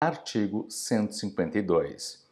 Artigo 152.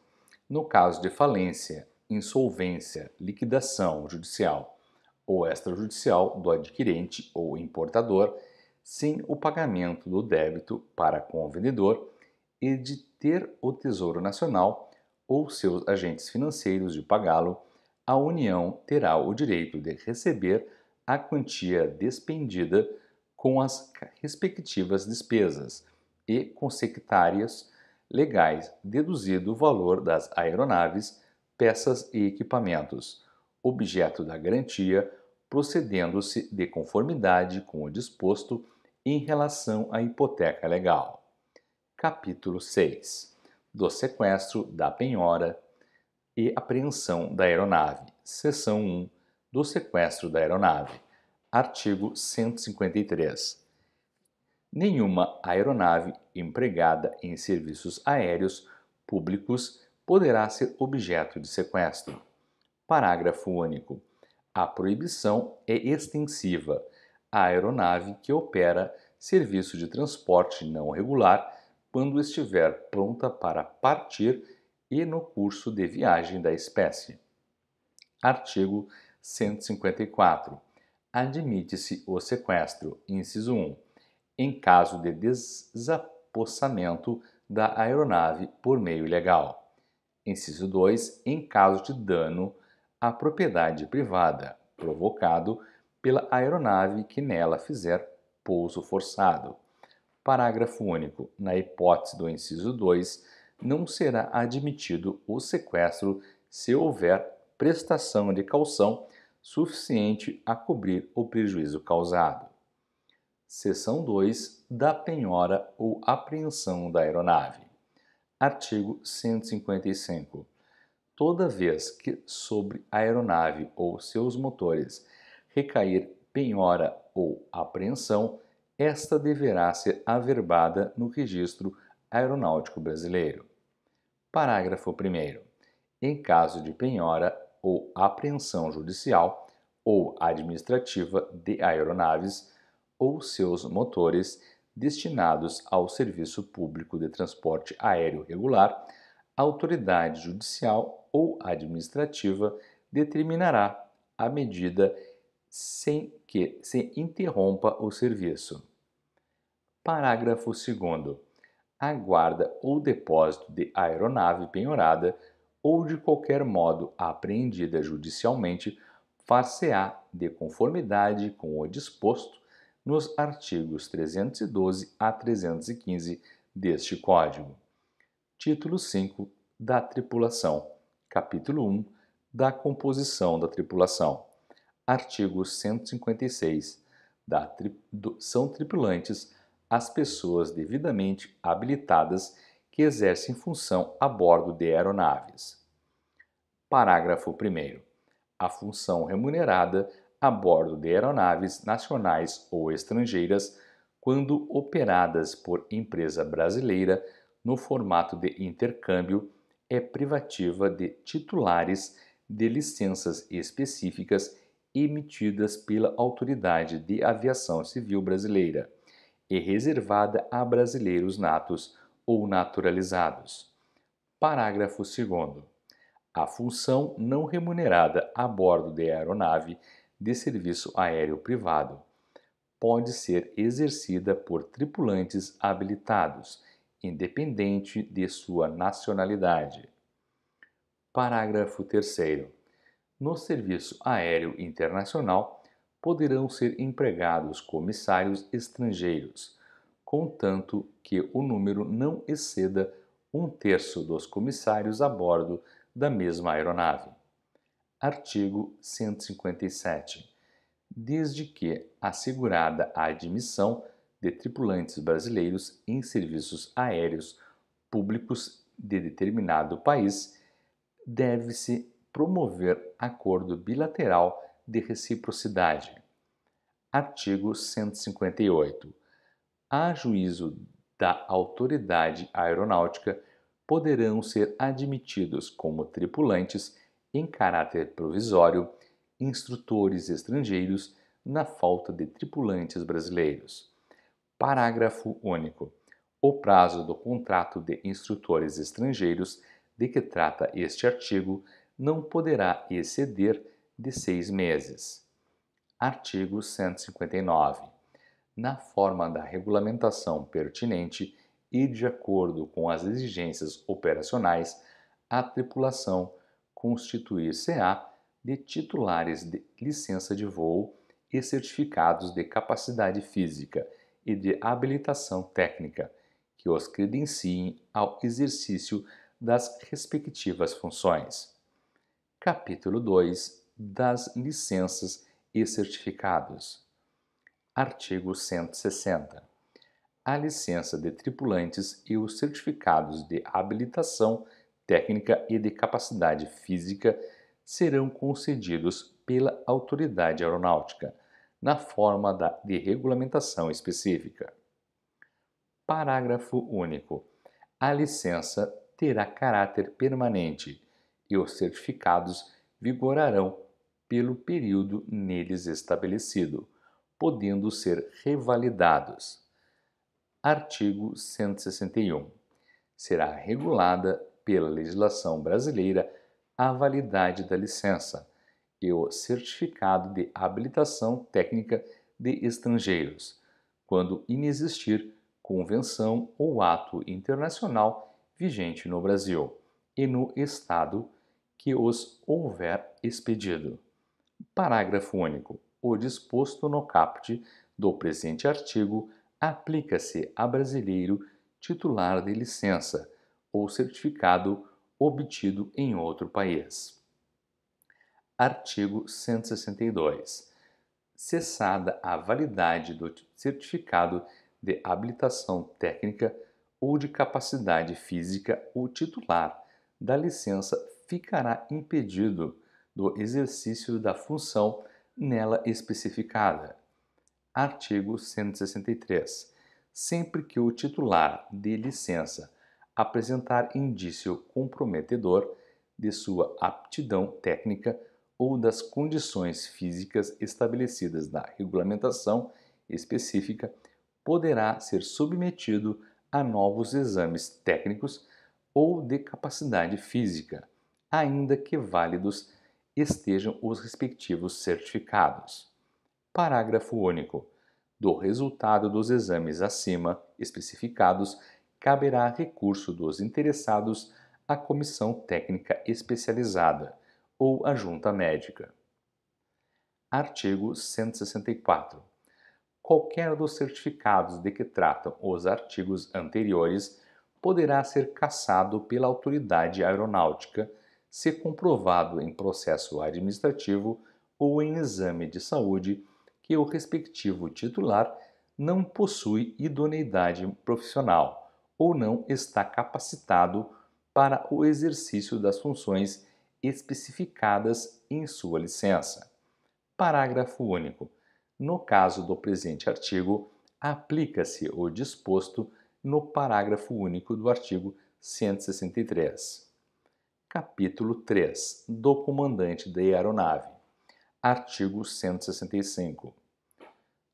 No caso de falência, insolvência, liquidação judicial ou extrajudicial do adquirente ou importador, sem o pagamento do débito para com o vendedor e de ter o Tesouro Nacional ou seus agentes financeiros de pagá-lo, a União terá o direito de receber a quantia despendida com as respectivas despesas e com sectárias legais, deduzido o valor das aeronaves, peças e equipamentos, objeto da garantia, procedendo-se de conformidade com o disposto em relação à hipoteca legal. Capítulo 6 Do sequestro, da penhora e apreensão da aeronave. Seção 1 Do sequestro da aeronave. Artigo 153 nenhuma aeronave empregada em serviços aéreos públicos poderá ser objeto de sequestro. Parágrafo único. A proibição é extensiva à aeronave que opera serviço de transporte não regular quando estiver pronta para partir e no curso de viagem da espécie. Artigo 154. Admite-se o sequestro, inciso 1, em caso de desapossamento da aeronave por meio ilegal. Inciso 2. Em caso de dano à propriedade privada provocado pela aeronave que nela fizer pouso forçado. Parágrafo único. Na hipótese do inciso 2, não será admitido o sequestro se houver prestação de calção suficiente a cobrir o prejuízo causado. Seção 2 da penhora ou apreensão da aeronave. Artigo 155. Toda vez que sobre a aeronave ou seus motores recair penhora ou apreensão, esta deverá ser averbada no registro aeronáutico brasileiro. Parágrafo 1. Em caso de penhora ou apreensão judicial ou administrativa de aeronaves, ou seus motores destinados ao serviço público de transporte aéreo regular, a autoridade judicial ou administrativa determinará a medida sem que se interrompa o serviço. Parágrafo 2. A guarda ou depósito de aeronave penhorada ou de qualquer modo apreendida judicialmente far-se-á, de conformidade com o disposto nos artigos 312 a 315 deste Código. Título 5 da Tripulação, Capítulo 1 da Composição da Tripulação, Artigo 156 da tri... do... São tripulantes as pessoas devidamente habilitadas que exercem função a bordo de aeronaves. Parágrafo 1. A função remunerada a bordo de aeronaves nacionais ou estrangeiras quando operadas por empresa brasileira no formato de intercâmbio é privativa de titulares de licenças específicas emitidas pela Autoridade de Aviação Civil Brasileira e reservada a brasileiros natos ou naturalizados. Parágrafo 2. A função não remunerada a bordo de aeronave de serviço aéreo privado pode ser exercida por tripulantes habilitados, independente de sua nacionalidade. Parágrafo 3. No serviço aéreo internacional poderão ser empregados comissários estrangeiros, contanto que o número não exceda um terço dos comissários a bordo da mesma aeronave. Artigo 157. Desde que assegurada a admissão de tripulantes brasileiros em serviços aéreos públicos de determinado país, deve-se promover acordo bilateral de reciprocidade. Artigo 158. A juízo da autoridade aeronáutica poderão ser admitidos como tripulantes em caráter provisório instrutores estrangeiros na falta de tripulantes brasileiros. Parágrafo único. O prazo do contrato de instrutores estrangeiros de que trata este artigo não poderá exceder de seis meses. Artigo 159. Na forma da regulamentação pertinente e de acordo com as exigências operacionais, a tripulação constituir CA de titulares de licença de voo e certificados de capacidade física e de habilitação técnica, que os credenciem ao exercício das respectivas funções. Capítulo 2 das licenças e certificados. Artigo 160. A licença de tripulantes e os certificados de habilitação técnica e de capacidade física serão concedidos pela autoridade aeronáutica, na forma da, de regulamentação específica. Parágrafo único. A licença terá caráter permanente e os certificados vigorarão pelo período neles estabelecido, podendo ser revalidados. Artigo 161. Será regulada pela legislação brasileira, a validade da licença e o certificado de habilitação técnica de estrangeiros, quando inexistir convenção ou ato internacional vigente no Brasil e no Estado que os houver expedido. Parágrafo único. O disposto no caput do presente artigo aplica-se a brasileiro titular de licença ou certificado obtido em outro país. Artigo 162. Cessada a validade do certificado de habilitação técnica ou de capacidade física, o titular da licença ficará impedido do exercício da função nela especificada. Artigo 163. Sempre que o titular de licença apresentar indício comprometedor de sua aptidão técnica ou das condições físicas estabelecidas na regulamentação específica, poderá ser submetido a novos exames técnicos ou de capacidade física, ainda que válidos estejam os respectivos certificados. Parágrafo único. Do resultado dos exames acima especificados caberá recurso dos interessados à Comissão Técnica Especializada ou à Junta Médica. Artigo 164. Qualquer dos certificados de que tratam os artigos anteriores poderá ser cassado pela autoridade aeronáutica se comprovado em processo administrativo ou em exame de saúde que o respectivo titular não possui idoneidade profissional ou não está capacitado para o exercício das funções especificadas em sua licença. Parágrafo único. No caso do presente artigo, aplica-se o disposto no parágrafo único do artigo 163. Capítulo 3. Do comandante da aeronave. Artigo 165.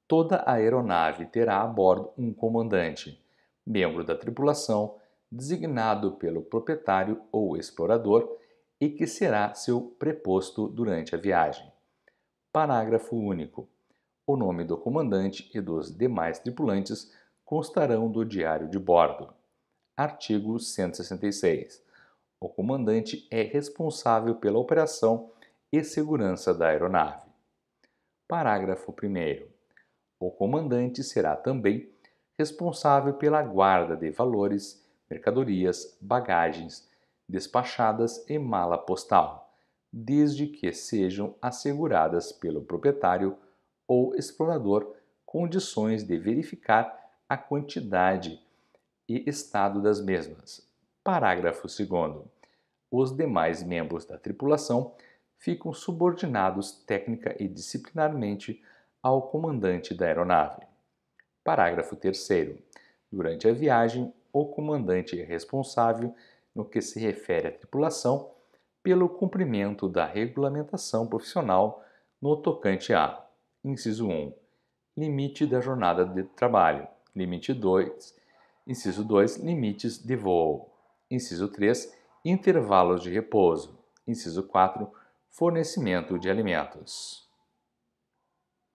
Toda aeronave terá a bordo um comandante membro da tripulação, designado pelo proprietário ou explorador e que será seu preposto durante a viagem. Parágrafo único. O nome do comandante e dos demais tripulantes constarão do diário de bordo. Artigo 166. O comandante é responsável pela operação e segurança da aeronave. Parágrafo 1. O comandante será também responsável pela guarda de valores, mercadorias, bagagens despachadas e mala postal, desde que sejam asseguradas pelo proprietário ou explorador condições de verificar a quantidade e estado das mesmas. Parágrafo 2. Os demais membros da tripulação ficam subordinados técnica e disciplinarmente ao comandante da aeronave. Parágrafo 3. Durante a viagem, o comandante é responsável, no que se refere à tripulação, pelo cumprimento da regulamentação profissional no tocante a: inciso 1, limite da jornada de trabalho, limite 2, inciso 2, limites de voo, inciso 3, intervalos de repouso, inciso 4, fornecimento de alimentos.